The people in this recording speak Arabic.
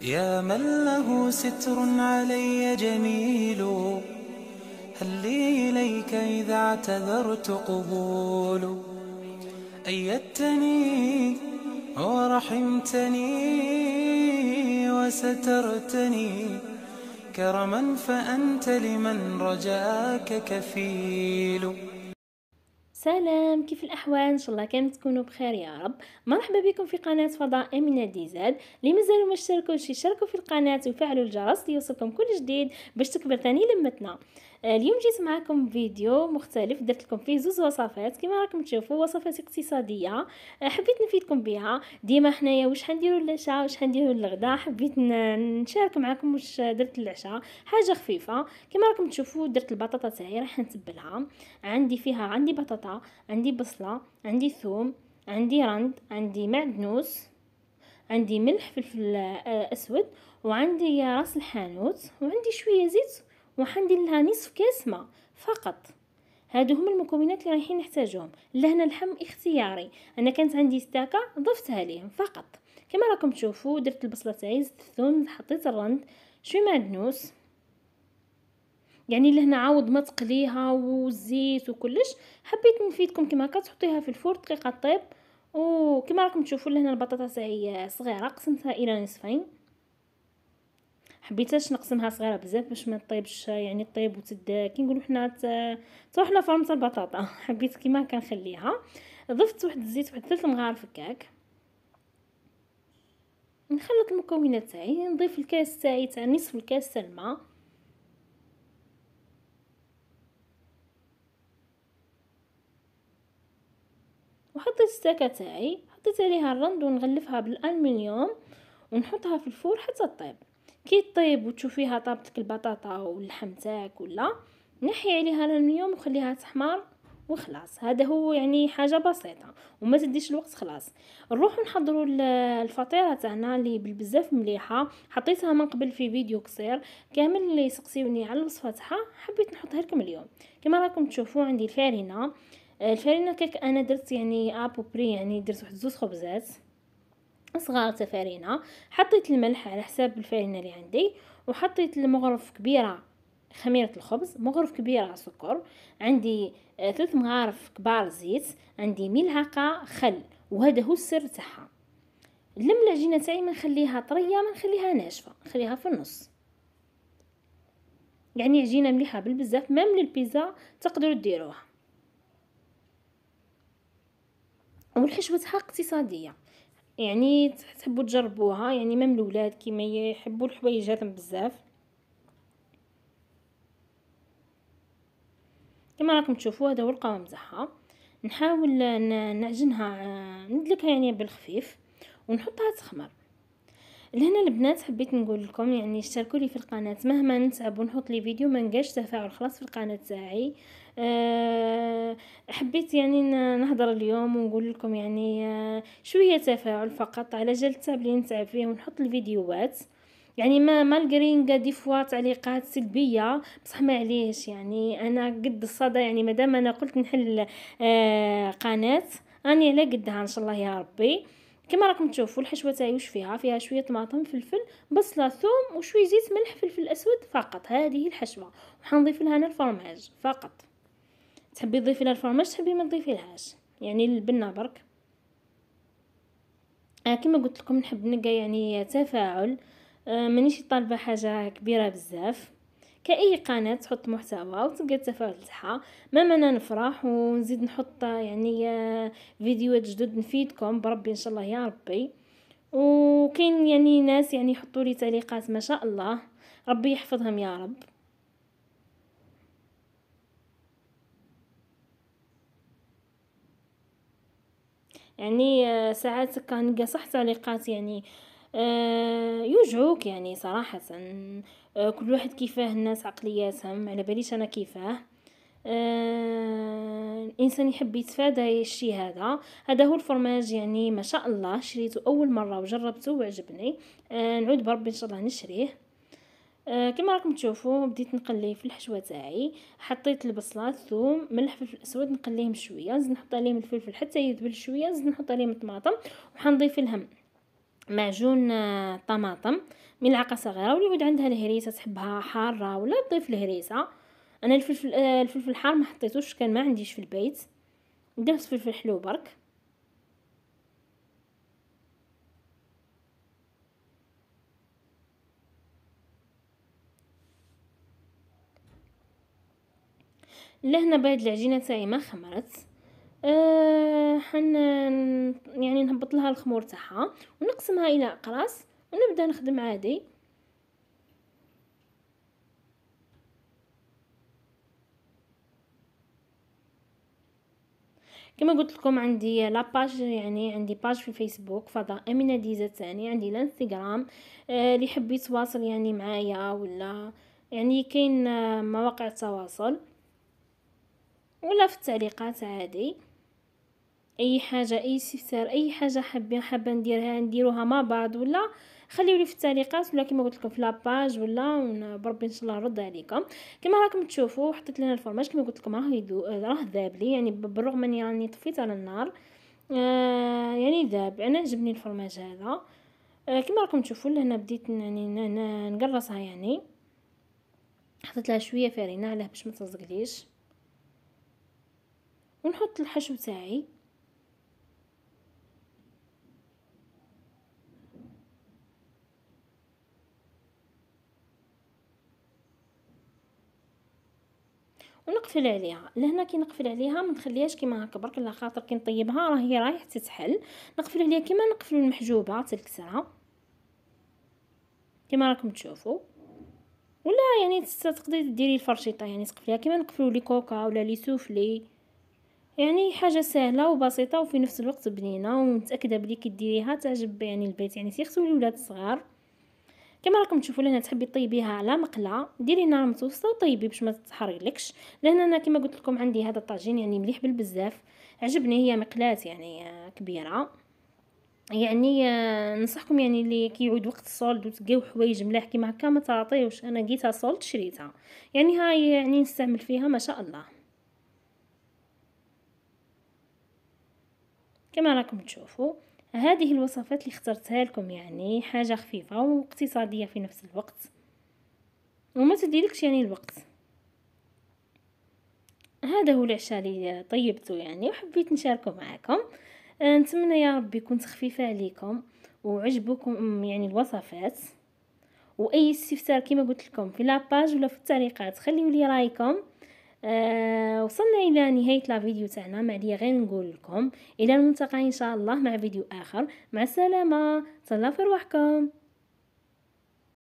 يا من له ستر علي جميل هل لي إليك إذا اعتذرت قبول أيدتني ورحمتني وسترتني كرما فأنت لمن رجاك كفيل سلام كيف الاحوال ان شاء الله كامل تكونوا بخير يا رب مرحبا بكم في قناه فضاء امينه ديزاد اللي مازالوا ما اشتركوش يشتركوا في القناه وفعلوا الجرس ليوصلكم كل جديد باش تكبر ثاني لمتنا آه، اليوم جيت معكم فيديو مختلف درت لكم فيه زوج وصفات كما راكم تشوفوا وصفات اقتصاديه آه، حبيت نفيدكم بها ديما حنايا واش حنديروا للعشاء واش حنديروا للغدا حبيت نشارك معكم واش درت للعشاء حاجه خفيفه كما راكم تشوفوا درت البطاطا تاعي راح نتبلها عندي فيها عندي بطاطا عندي بصله عندي ثوم عندي رند عندي معدنوس عندي ملح فلفل آه، اسود وعندي راس الحانوت وعندي شويه زيت وحندير لها نصف كاس ماء فقط هادو هما المكونات اللي رايحين نحتاجهم لهنا اللحم اختياري انا كانت عندي ستاكه ضفتها ليهم فقط كما راكم تشوفوا درت البصله تاعي زدت الثوم حطيت الرند شويه معدنوس يعني لهنا عاود ما تقليها والزيت وكلش حبيت نفيدكم كما هكا تحطيها في الفرن دقيقه طيب وكما راكم تشوفوا لهنا البطاطا تاعي صغيره قسمتها الى نصفين حبيتاش نقسمها صغيره بزاف باش ما طيبش يعني طيب وتدا كي نقولوا حنا تروح فرمت البطاطا حبيت كيما كنخليها ضفت واحد الزيت واحد ثلث مغارف في الكعك نخلط المكونات تاعي نضيف الكاس تاعي تاع نصف الكاس تاع الماء وحطيت الساكه تاعي حطيت عليها الرند ونغلفها بالالمنيوم ونحطها في الفور حتى طيب كيطيب وتشوفيها طابتك البطاطا واللحم تاعك ولا نحي عليها المليون وخليها تحمر وخلاص هذا هو يعني حاجه بسيطه وما تديش الوقت خلاص نروحوا نحضروا الفطيره تاعنا اللي بالبزاف مليحه حطيتها من قبل في فيديو قصير كامل اللي سقسيوني على الوصفه تاعها حبيت نحطها لكم اليوم كما راكم تشوفوا عندي الفارينه آه، الفارينه كيك انا درت يعني ابوبري يعني درت واحد زوج خبزات صغار تفارينة حطيت الملح على حساب الفرينه اللي عندي وحطيت المغرف كبيره خميرة الخبز مغرف كبيرة سكر عندي آه، ثلاث مغارف كبار زيت عندي ملعقة خل وهذا هو السر تاعها الملاجينة تاعي ما نخليها طرية ما نخليها ناشفة نخليها في النص يعني عجينة مليحة بالبزاف مام للبيزا تقدروا ديروها والحشوة تاعها اقتصادية يعني تحبوا تجربوها يعني مام الولاد كيما يحبوا الحوايج هذم بزاف كما راكم تشوفوا هذا هو القوام تاعها نحاول نعجنها آه، ندلكها يعني بالخفيف ونحطها تخمر لهنا البنات حبيت نقول لكم يعني اشتركوا لي في القناه مهما نتعب ونحط لي فيديو ما نلقاش تفاعل خلاص في القناه تاعي أه حبيت يعني نهضر اليوم ونقول لكم يعني آه، شويه تفاعل فقط على جال التعب اللي نتعب فيه ونحط الفيديوهات يعني ما مالغرين دي فوا تعليقات سلبيه بصح معليش يعني انا قد الصدى يعني مادام انا قلت نحل آه قناه راني على قدها ان شاء الله يا ربي كما راكم تشوفوا الحشوه تاعي واش فيها فيها شويه طماطم فلفل بصله ثوم وشويه زيت ملح فلفل اسود فقط هذه الحشوه وحنضيف لها انا الفرماج فقط تحبي تضيفي لها الفرماج تحبي ما تضيفي لهاش يعني البنه برك آه كما قلت لكم نحب نلقى يعني تفاعل آه مانيش طالبه حاجه كبيره بزاف كأي قناة تحط محتوى وتلقى تفاعل تاعها ما منا نفرح ونزيد نحط يعني آه، فيديوهات جدد نفيدكم بربي ان شاء الله يا ربي وكاين يعني ناس يعني يحطوا لي تعليقات ما شاء الله ربي يحفظهم يا رب يعني آه، ساعات كان صح تعليقات يعني أه يوجعوك يعني صراحة آه، كل واحد كيفاه الناس عقلياتهم على باليش انا كيفاه الانسان آه، يحب يتفادى الشي هذا هذا هو الفرماج يعني ما شاء الله شريته اول مره وجربته وعجبني آه، نعود بربي ان شاء الله نشريه كما راكم تشوفوا بديت نقلي في الحشوه تاعي حطيت البصله الثوم ملح فلفل اسود نقليهم شويه نزيد نحط عليهم الفلفل حتى يذبل شويه نزيد نحط عليهم الطماطم وحنضيف الهم معجون آه، طماطم ملعقه صغيره واللي يعود عندها الهريسه تحبها حاره ولا تضيف الهريسه انا الفلفل آه، الفلفل الحار ما حطيتوش كان ما عنديش في البيت درت فلفل حلو برك لهنا بهاد العجينه تاعي ما خمرت راح يعني نهبط لها الخمور تاعها ونقسمها الى اقراص ونبدا نخدم عادي كما قلت لكم عندي لاباج يعني عندي باج في الفيسبوك فضاء امينه ديزا ثاني عندي الانستغرام آه اللي يحب يتواصل يعني معايا ولا يعني كاين آه، مواقع التواصل ولا في التعليقات عادي اي حاجه اي استفسار اي حاجه حابين حابه نديرها نديروها مع بعض ولا خليو لي في التعليقات ولا كما قلت لكم في لاباج ولا بربي ان شاء الله نرد عليكم كما راكم تشوفوا حطيت لنا الفرماج كما قلت لكم راه راه ذاب لي يعني بالرغم اني راني طفيت على النار آه يعني ذاب انا عجبني الفرماج هذا آه كما راكم تشوفوا لهنا بديت يعني نقرصها يعني حطيت لها شويه فرينه علاه باش ما تلزقليش ونحط الحشو تاعي ونقفل عليها لهنا كي نقفل عليها ما نخليهاش كيما هكا برك لا خاطر كي نطيبها راهي رايح تتحل نقفل عليها كيما نقفل المحجوبه حتى كيما راكم تشوفوا ولا يعني تقدري ديري الفرشيطه يعني تقفليها كيما نقفلو لي كوكا ولا لي سوفلي يعني حاجه سهله وبسيطه وفي نفس الوقت بنينه ومتاكده بلي كديريها تعجب يعني البيت يعني سيرتو الولاد الصغار كما راكم تشوفوا لهنا تحبي طيبيها على مقله ديري نار متوسطه وطيبي باش ما تتحرقلكش لان انا كما قلت لكم عندي هذا الطاجين يعني مليح بالبزاف عجبني هي مقلات يعني آه، كبيره يعني آه، نصحكم يعني اللي كيعود وقت الصولد وتلقاو حوايج ملاح كيما هكا ما تعطيوش انا لقيتها صولد شريتها يعني هاي يعني نستعمل فيها ما شاء الله كما راكم تشوفوا هذه الوصفات اللي اخترتها لكم يعني حاجه خفيفه واقتصاديه في نفس الوقت وما تديلكش يعني الوقت هذا هو العشاء اللي طيبته يعني وحبيت نشاركه معكم أه، نتمنى يا ربي كنت خفيفه عليكم وعجبكم يعني الوصفات واي استفسار كما قلت لكم في لاباج ولا في التعليقات خليوا لي رايكم آه وصلنا الى نهايه لا فيديو تاعنا ما عليا غير نقول لكم الى الملتقى ان شاء الله مع فيديو اخر مع السلامه تهلاو في روحكم